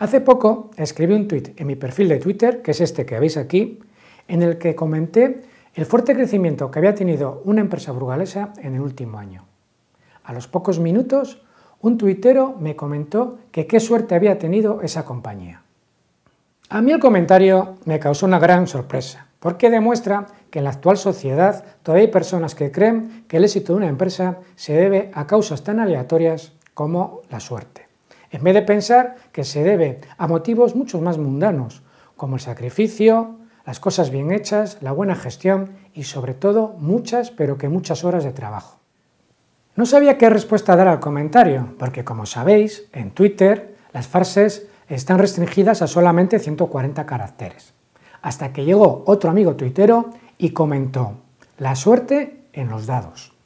Hace poco escribí un tweet en mi perfil de Twitter, que es este que veis aquí, en el que comenté el fuerte crecimiento que había tenido una empresa burgalesa en el último año. A los pocos minutos, un tuitero me comentó que qué suerte había tenido esa compañía. A mí el comentario me causó una gran sorpresa, porque demuestra que en la actual sociedad todavía hay personas que creen que el éxito de una empresa se debe a causas tan aleatorias como la suerte en vez de pensar que se debe a motivos mucho más mundanos, como el sacrificio, las cosas bien hechas, la buena gestión y sobre todo muchas, pero que muchas horas de trabajo. No sabía qué respuesta dar al comentario, porque como sabéis, en Twitter las frases están restringidas a solamente 140 caracteres. Hasta que llegó otro amigo tuitero y comentó, la suerte en los dados.